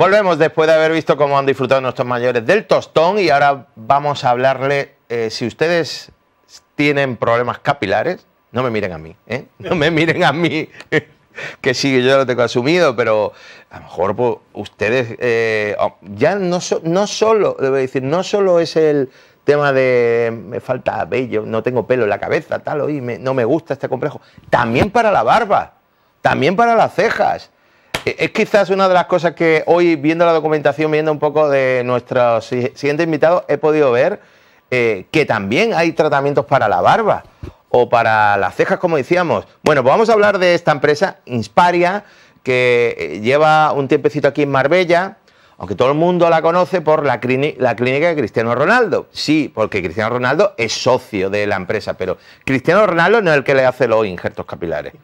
Volvemos después de haber visto cómo han disfrutado nuestros mayores del tostón y ahora vamos a hablarle, eh, si ustedes tienen problemas capilares, no me miren a mí, ¿eh? no me miren a mí, que sí, yo lo tengo asumido, pero a lo mejor pues, ustedes, eh, oh, ya no, solo, debo decir, no solo es el tema de me falta vello, no tengo pelo en la cabeza, tal, oí, no me gusta este complejo, también para la barba, también para las cejas eh, es quizás una de las cosas que hoy, viendo la documentación, viendo un poco de nuestro siguiente invitado, he podido ver eh, que también hay tratamientos para la barba o para las cejas, como decíamos. Bueno, pues vamos a hablar de esta empresa, Insparia, que eh, lleva un tiempecito aquí en Marbella, aunque todo el mundo la conoce por la clínica de Cristiano Ronaldo. Sí, porque Cristiano Ronaldo es socio de la empresa, pero Cristiano Ronaldo no es el que le hace los injertos capilares.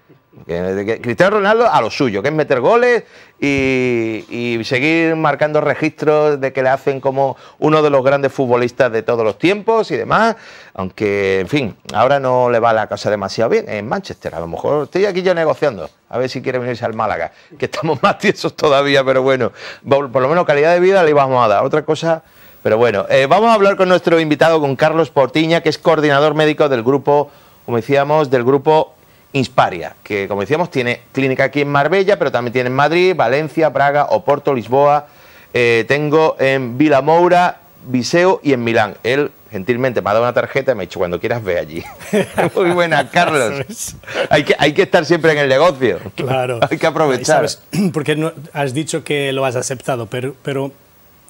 Cristiano Ronaldo a lo suyo, que es meter goles y, seguir marcando registros de que le hacen como uno de los grandes futbolistas de todos los tiempos y demás. Aunque, en fin, ahora no le va la cosa demasiado bien en Manchester. A lo mejor estoy aquí ya negociando, a ver si quiere venirse al Málaga, que estamos más tiesos todavía, pero bueno, por, lo menos calidad de vida le íbamos a dar. Otra cosa. Pero bueno, eh, vamos a hablar con nuestro invitado, con Carlos Portiña, que es coordinador médico del grupo, como decíamos, del grupo Insparia, que como decíamos tiene clínica aquí en Marbella, pero también tiene en Madrid, Valencia, Praga, Oporto, Lisboa, eh, tengo en Vila Moura, Viseo y en Milán. Él gentilmente me ha dado una tarjeta y me ha dicho, cuando quieras ve allí. Muy buena, Carlos. hay, que, hay que estar siempre en el negocio. Claro. hay que aprovechar. Porque has dicho que lo has aceptado, pero, pero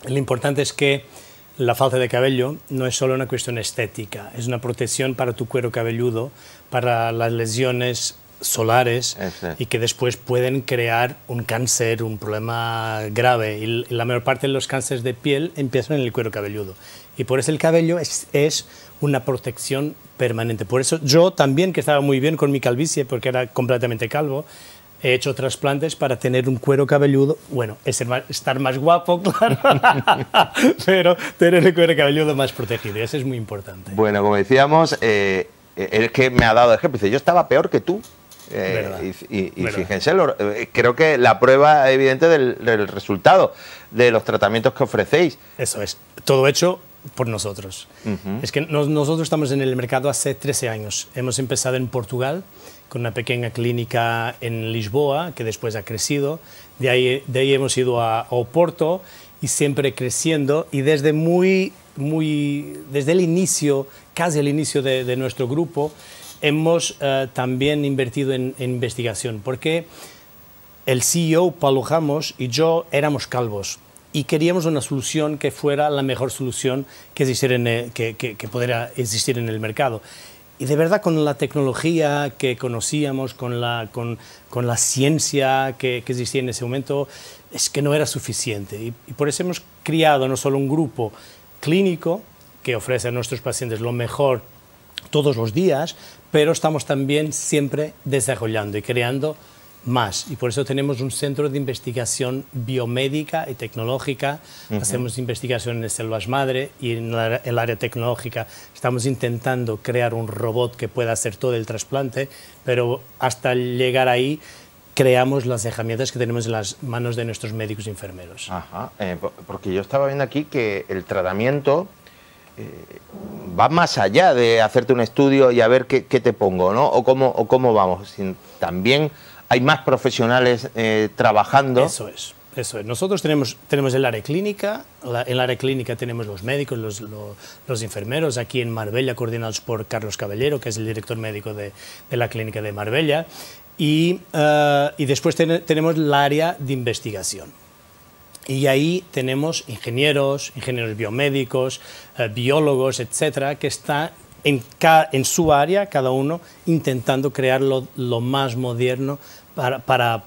lo importante es que la falta de cabello no es solo una cuestión estética, es una protección para tu cuero cabelludo, para las lesiones solares y que después pueden crear un cáncer, un problema grave. Y la mayor parte de los cánceres de piel empiezan en el cuero cabelludo. Y por eso el cabello es una protección permanente. Por eso yo también, que estaba muy bien con mi calvicie, porque era completamente calvo, he hecho trasplantes para tener un cuero cabelludo, bueno, estar más guapo, claro, pero tener el cuero cabelludo más protegido, y eso es muy importante. Bueno, como decíamos, eh, eh es que me ha dado ejemplo, yo estaba peor que tú. Eh, y, fíjense, eh, creo que la prueba evidente del, del resultado de los tratamientos que ofrecéis. Eso es, todo hecho por nosotros. Es que nosotros estamos en el mercado hace 13 años. Hemos empezado en Portugal con una pequeña clínica en Lisboa, que después ha crecido. De ahí, de ahí hemos ido a, Oporto y siempre creciendo. Y desde, muy, muy, desde el inicio, casi el inicio de, nuestro grupo, hemos eh, también invertido en, investigación, porque el CEO, Palojamos Ramos, y yo éramos calvos y queríamos una solución que fuera la mejor solución que, que, pudiera existir en el mercado. Y de verdad con la tecnología que conocíamos, con la, con, con la ciencia que, existía en ese momento, es que no era suficiente. Y, y, por eso hemos creado no solo un grupo clínico que ofrece a nuestros pacientes lo mejor todos los días, pero estamos también siempre desarrollando y creando más. Y por eso tenemos un centro de investigación biomédica y tecnológica. Hacemos investigación en selvas madre y en el área tecnológica. Estamos intentando crear un robot que pueda hacer todo el trasplante, pero hasta llegar ahí creamos las herramientas que tenemos en las manos de nuestros médicos y enfermeros. Eh, porque yo estaba viendo aquí que el tratamiento eh, va más allá de hacerte un estudio y a ver qué, te pongo, ¿no? O cómo, o cómo vamos. También hay más profesionales eh, trabajando. Eso es. Eso es. Nosotros tenemos, tenemos el área clínica, en el área clínica tenemos los médicos, los, enfermeros, aquí en Marbella coordinados por Carlos Caballero, que es el director médico de, la clínica de Marbella, y, eh, después tenemos el área de investigación. Y ahí tenemos ingenieros, ingenieros biomédicos, eh, biólogos, etcétera, que, está, en, su área, cada uno intentando crear lo, más moderno para,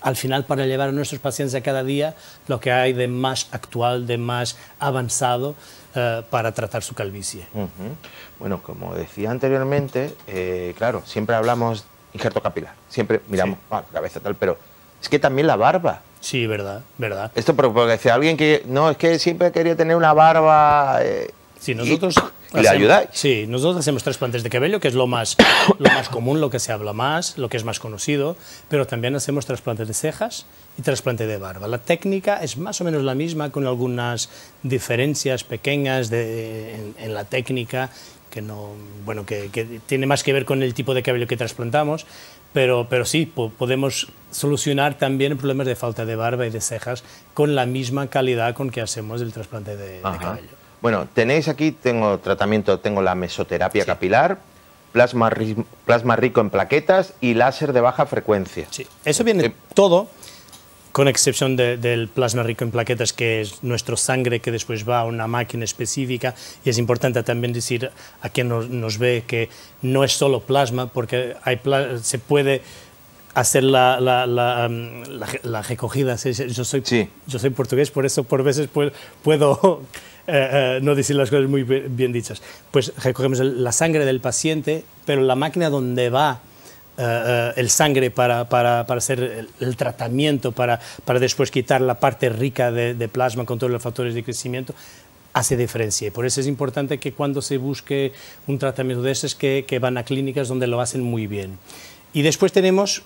al final, para llevar a nuestros pacientes a cada día lo que hay de más actual, de más avanzado eh, para tratar su calvicie. Bueno, como decía anteriormente, eh, claro, siempre hablamos injerto capilar, siempre miramos la ah, cabeza tal, pero es que también la barba. Sí, verdad, verdad. Esto porque decía alguien que no, es que siempre quería tener una barba. Eh, Sí, nosotros le Sí, nosotros hacemos trasplantes de cabello, que es lo más, lo más común, lo que se habla más, lo que es más conocido, pero también hacemos trasplantes de cejas y trasplante de barba. La técnica es más o menos la misma, con algunas diferencias pequeñas en, la técnica, que, no, bueno, que, tiene más que ver con el tipo de cabello que trasplantamos, pero, pero sí, podemos solucionar también problemas de falta de barba y de cejas con la misma calidad con que hacemos el trasplante de cabello. Bueno, tenéis aquí, tengo tratamiento, tengo la mesoterapia capilar, plasma, plasma rico en plaquetas y láser de baja frecuencia. Sí, eso viene eh, todo, con excepción del plasma rico en plaquetas, que es nuestro sangre que después va a una máquina específica. Y es importante también decir a quien nos, ve que no es solo plasma, porque hay se puede hacer la, la, mm, recogida. soy, yo soy portugués, por eso por veces puedo eh, eh, no decir las cosas muy bien dichas. Pues recogemos la sangre del paciente, pero la máquina donde va eh, el sangre para, hacer el, tratamiento, para, para, después quitar la parte rica de, plasma con todos los factores de crecimiento, hace diferencia. por eso es importante que cuando se busque un tratamiento de estos, que, que van a clínicas donde lo hacen muy bien. Y después tenemos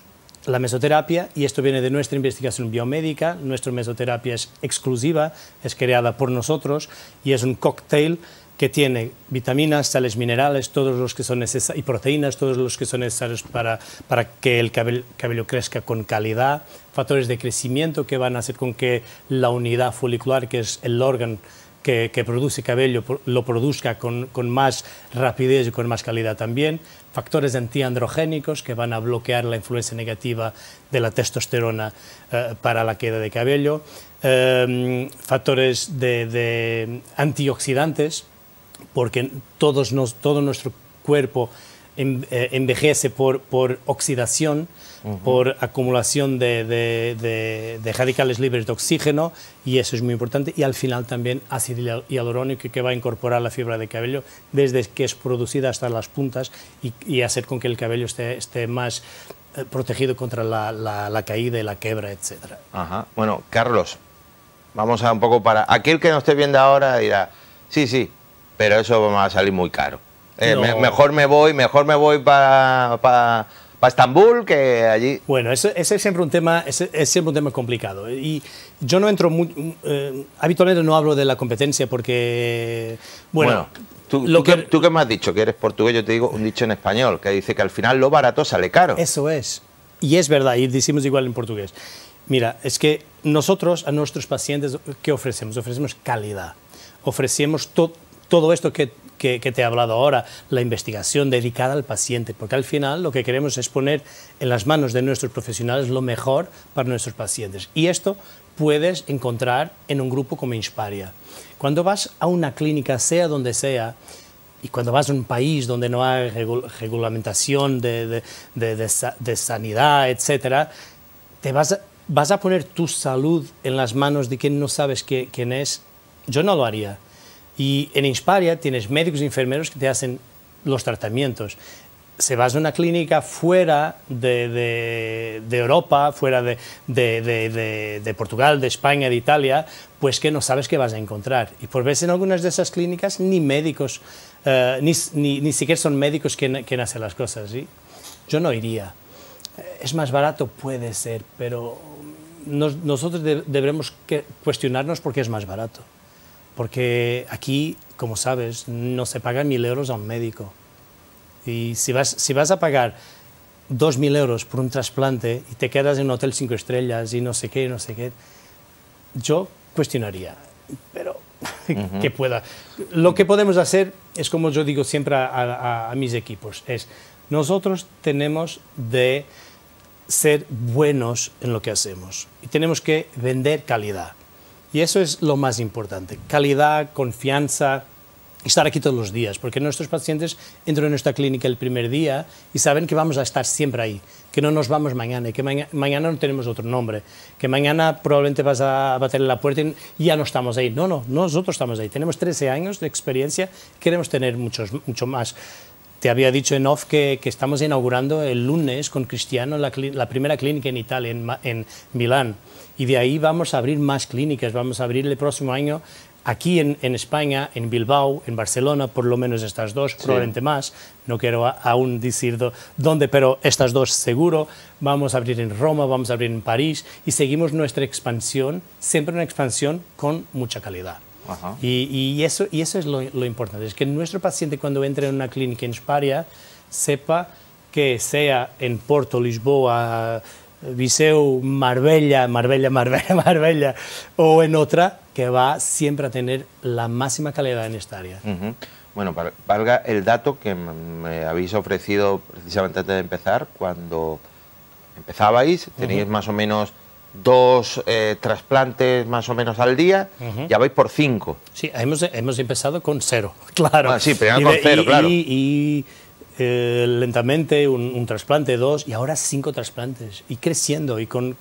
la mesoterapia, y esto viene de nuestra investigación biomédica, nuestra mesoterapia es exclusiva, es creada por nosotros y es un cóctel que tiene vitaminas, sales minerales, todos los que y proteínas, todos los que son necesarios para, para que el cabello, cabello, crezca con calidad, factores de crecimiento que van a hacer con que la unidad folicular, que es el órgano que, produce cabello lo produzca con, más rapidez y con más calidad también, factores antiandrogénicos que van a bloquear la influencia negativa de la testosterona eh, para la queda de cabello, em, factores de, antioxidantes, porque todos todo nuestro cuerpo eh, envejece por, por oxidación, por acumulación de, radicales libres de oxígeno, y eso es muy importante. Y al final también ácido hialurónico que va a incorporar la fibra de cabello desde que es producida hasta las puntas y, hacer con que el cabello esté, esté más eh, protegido contra la, caída y la quebra, etc. Bueno, Carlos, vamos a un poco para... Aquel que nos esté viendo ahora dirá, sí, sí, pero eso va a salir muy caro. Eh, mejor me voy, mejor me voy para... para Estambul que allí. Bueno, ese, es siempre un tema, es siempre un tema complicado. Y yo no entro muy, eh, habitualmente no hablo de la competencia porque bueno. tú, tú, que, me has dicho que eres portugués, yo te digo un dicho en español que dice que al final lo barato sale caro. Eso es. Y es verdad, y decimos igual en portugués. Mira, es que nosotros a nuestros pacientes, ¿qué ofrecemos? Ofrecemos calidad. Ofrecemos todo esto que que, te he hablado ahora, la investigación dedicada al paciente, porque al final lo que queremos es poner en las manos de nuestros profesionales lo mejor para nuestros pacientes. Y esto puedes encontrar en un grupo como Insparia. Cuando vas a una clínica, sea donde sea, y cuando vas a un país donde no hay regulamentación de, sanidad, etc., te vas a, poner tu salud en las manos de quien no sabes quién es. Yo no lo haría. Y en Insparia tienes médicos y enfermeros que te hacen los tratamientos. Se vas a una clínica fuera de, Europa, fuera de, Portugal, de España, de Italia, pues que no sabes qué vas a encontrar. Y por veces en algunas de esas clínicas ni médicos, eh, ni, siquiera son médicos quien, quien hacen las cosas. ¿sí? Yo no iría. ¿Es más barato? Puede ser, pero nosotros debemos cuestionarnos por qué es más barato. Porque aquí, como sabes, no se pagan mil euros a un médico. Y si vas, si vas a pagar dos mil euros por un trasplante y te quedas en un hotel cinco estrellas y no sé qué, no sé qué, yo cuestionaría. Pero que pueda. Lo que podemos hacer es como yo digo siempre a, a mis equipos, es nosotros tenemos de ser buenos en lo que hacemos y tenemos que vender calidad. Y eso es lo más importante, calidad, confianza, estar aquí todos los días, porque nuestros pacientes entran en nuestra clínica el primer día y saben que vamos a estar siempre ahí, que no nos vamos mañana y que mañana no tenemos otro nombre, que mañana probablemente vas a bater en la puerta y ya no estamos ahí. No, no, nosotros estamos ahí. Tenemos 13 años de experiencia, queremos tener muchos, mucho más. Te había dicho en off que, que estamos inaugurando el lunes con Cristiano la, primera clínica en Italia, en, Milán. Y de ahí vamos a abrir más clínicas. Vamos a abrir el próximo año aquí en, España, en Bilbao, en Barcelona, por lo menos estas dos, probablemente más, no quiero aún decir dónde, pero estas dos seguro, vamos a abrir en Roma, vamos a abrir en París y seguimos nuestra expansión, siempre una expansión con mucha calidad. Y, eso, y eso es lo, importante, es que nuestro paciente cuando entre en una clínica en España sepa que sea en Porto, Lisboa, Viseu, Marbella, Marbella, Marbella, Marbella, o en otra, que va siempre a tener la máxima calidad en esta área. Bueno, valga el dato que me habéis ofrecido precisamente antes de empezar, cuando empezabais, teníais más o menos dos eh, trasplantes más o menos al día, ya vais por cinco. Sí, hemos, empezado con cero, claro. Ah, sí, con cero, y, claro. Y, eh, lentamente un, un, trasplante, dos, y ahora cinco trasplantes, y creciendo, y con,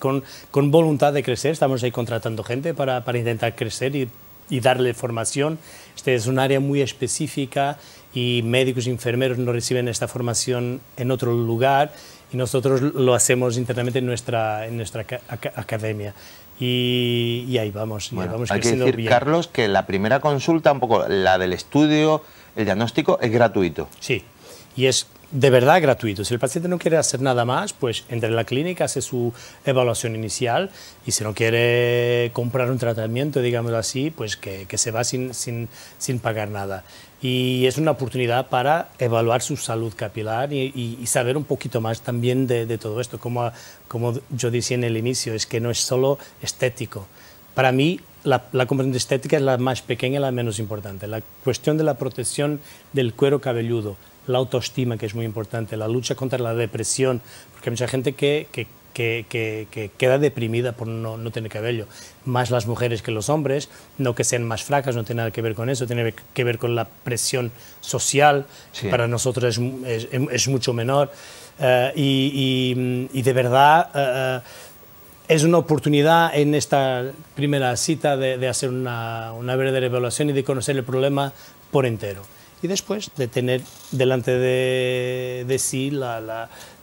voluntad de crecer. Estamos ahí contratando gente para, intentar crecer y, y darle formación. Este es un área muy específica y médicos y enfermeros no reciben esta formación en otro lugar y nosotros lo hacemos internamente en nuestra, en nuestra academia. Y, ahí vamos. hay que decir, Carlos, que la primera consulta, un poco la del estudio, el diagnóstico, es gratuito. Sí, y es de verdad gratuito. Si el paciente no quiere hacer nada más, pues entra en la clínica, hace su evaluación inicial y si no quiere comprar un tratamiento, digamos así, pues que, se va sin, sin, sin, pagar nada. Y es una oportunidad para evaluar su salud capilar y, saber un poquito más también de, todo esto. Como, como yo decía en el inicio, es que no es solo estético. Para mí, la, la, componente estética es la más pequeña y la menos importante. La cuestión de la protección del cuero cabelludo, la autoestima, que es muy importante, la lucha contra la depresión, porque hay mucha gente que, queda deprimida por no, no, tener cabello. Más las mujeres que los hombres, no que sean más fracas, no tiene nada que ver con eso, tiene que ver con la presión social, para nosotros es, mucho menor. Eh, y, de verdad eh, eh, es una oportunidad en esta primera cita de, hacer una, una verdadera evaluación y de conocer el problema por entero y después de tener delante de, sí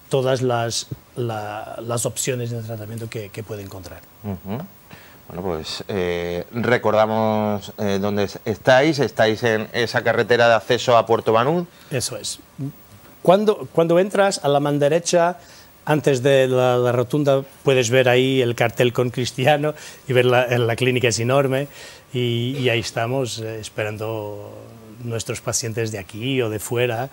todas las, las, opciones de tratamiento que, puede encontrar. Bueno, pues eh, recordamos eh, dónde estáis. Estáis en esa carretera de acceso a Puerto Banús. Eso es. Cuando, cuando entras a la mano derecha, antes de la, rotunda, puedes ver ahí el cartel con Cristiano y ver la, la clínica es enorme. Y, ahí estamos eh, esperando nuestros pacientes de aquí o de fuera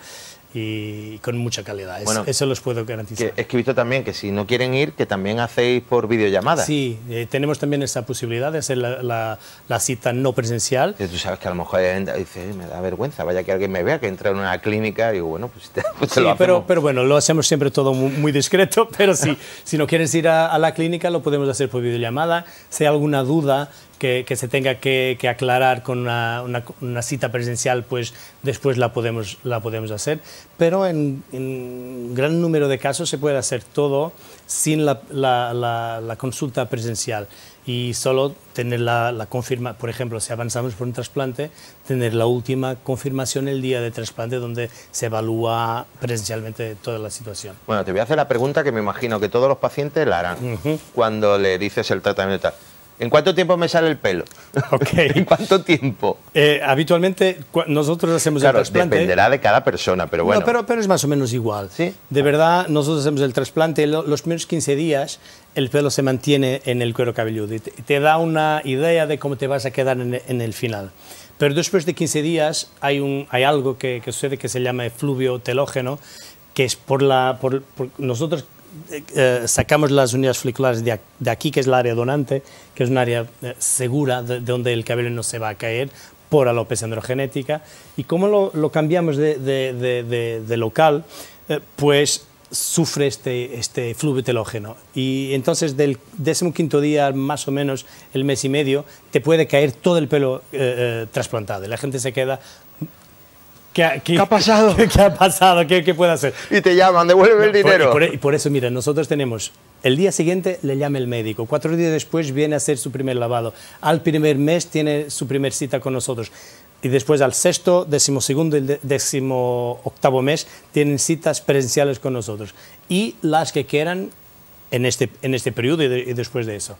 y con mucha calidad. eso los puedo garantizar. Que he visto también que si no quieren ir, que también hacéis por videollamada. Sí, eh, tenemos también esa posibilidad de hacer la, cita no presencial. tú sabes que a lo mejor dice, me da vergüenza, vaya que alguien me vea, que entra en una clínica y digo, bueno, pues, te, pues sí, pero, pero bueno, lo hacemos siempre todo muy, discreto, pero sí, si no quieres ir a, a, la clínica, lo podemos hacer por videollamada. Si hay alguna duda que, se tenga que, aclarar con una, cita presencial, pues después la podemos, la podemos hacer. Pero en, en gran número de casos se puede hacer todo sin la, consulta presencial y solo tener la, la confirma, por ejemplo, si avanzamos por un trasplante, tener la última confirmación el día de trasplante donde se evalúa presencialmente toda la situación. Bueno, te voy a hacer la pregunta que me imagino que todos los pacientes la harán cuando le dices el tratamiento. ¿En cuánto tiempo me sale el pelo? Okay. ¿En cuánto tiempo? Eh, habitualmente nosotros hacemos el trasplante. Dependerá de cada persona, pero bueno. No, pero, pero es más o menos igual. ¿Sí? De verdad, nosotros hacemos el trasplante. Los primeros 15 días el pelo se mantiene en el cuero cabelludo y te, da una idea de cómo te vas a quedar en, el final. Pero después de 15 días hay, un, hay algo que, sucede que se llama efluvio telógeno, que es por la... por, nosotros eh, eh, sacamos las unidades foliculares de, aquí, que es la área donante, que es un área eh, segura de, donde el cabello no se va a caer por alopecia androgenética. ¿Y cómo lo, cambiamos de, local? pues sufre este, este telógeno. Y entonces del décimo quinto día, más o menos el mes y medio, te puede caer todo el pelo trasplantado. la gente se queda ¿Qué, qué, ha pasado? qué ha pasado qué puede hacer? Y te llaman, devuelve el dinero. Por, y, por, eso, mira, nosotros tenemos el día siguiente le llama el médico, cuatro días después viene a hacer su primer lavado, al primer mes tiene su primer cita con nosotros y después al sexto, segundo y décimo octavo mes tienen citas presenciales con nosotros y las que quieran en este, en este periodo y después de eso.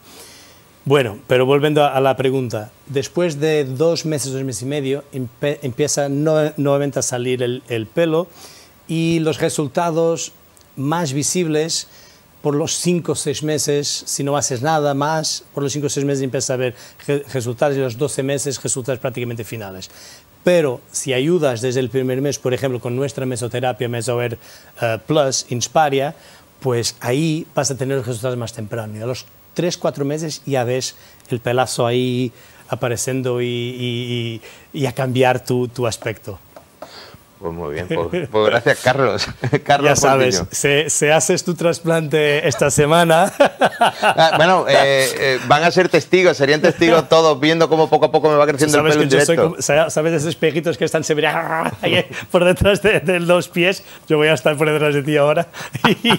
Bueno, pero volviendo a la pregunta, después de dos meses, dos meses y medio, empieza nuevamente a salir el, pelo y los resultados más visibles por los cinco o seis meses, si no haces nada más, por los cinco o seis meses empieza a ver resultados y los doce meses resultados prácticamente finales. Pero si ayudas desde el primer mes, por ejemplo, con nuestra mesoterapia MesoAir eh, Plus, Insparia, pues ahí vas a tener los resultados más tempranos. los tres, cuatro meses y ya ves el pelazo ahí apareciendo y, y a cambiar tu, tu aspecto. Pues muy bien, pues, pues gracias Carlos. Carlos ya sabes, se, haces tu trasplante esta semana. Ah, bueno, eh, eh, van a ser testigos, serían testigos todos viendo cómo poco a poco me va creciendo el pelo Soy, ¿Sabes esos espejitos que están se por detrás de, los pies? Yo voy a estar por detrás de ti ahora y,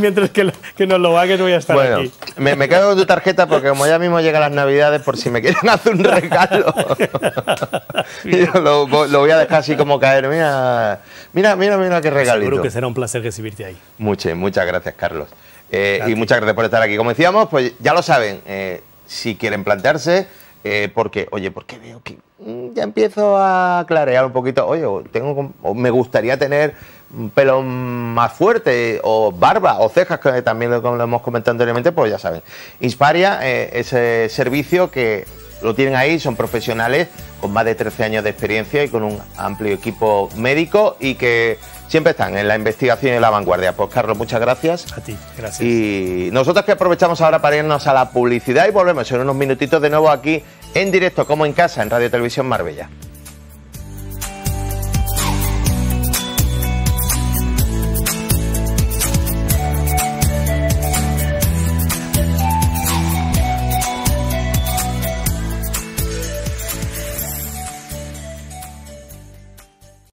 mientras que, que no lo hagas voy a estar aquí. Me, me quedo con tu tarjeta porque como ya mismo llega las navidades por si me quieren hacer un regalo. lo, voy a dejar así como caer. Mira, mira, mira, mira qué regalito. Seguro que será un placer recibirte ahí. Muchas, muchas gracias, Carlos. Eh, y muchas gracias por estar aquí. Como decíamos, pues ya lo saben, eh, si quieren plantearse, eh, porque, oye, porque veo que mm, ya empiezo a clarear un poquito, oye, tengo, me gustaría tener un pelo más fuerte, o barba, o cejas, que también lo, lo hemos comentado anteriormente, pues ya saben. Insparia ese servicio que lo tienen ahí, son profesionales con más de 13 años de experiencia y con un amplio equipo médico y que siempre están en la investigación y en la vanguardia. Pues Carlos, muchas gracias. A ti, gracias. Y nosotros que aprovechamos ahora para irnos a la publicidad y volvemos en unos minutitos de nuevo aquí en directo como en casa en Radio Televisión Marbella.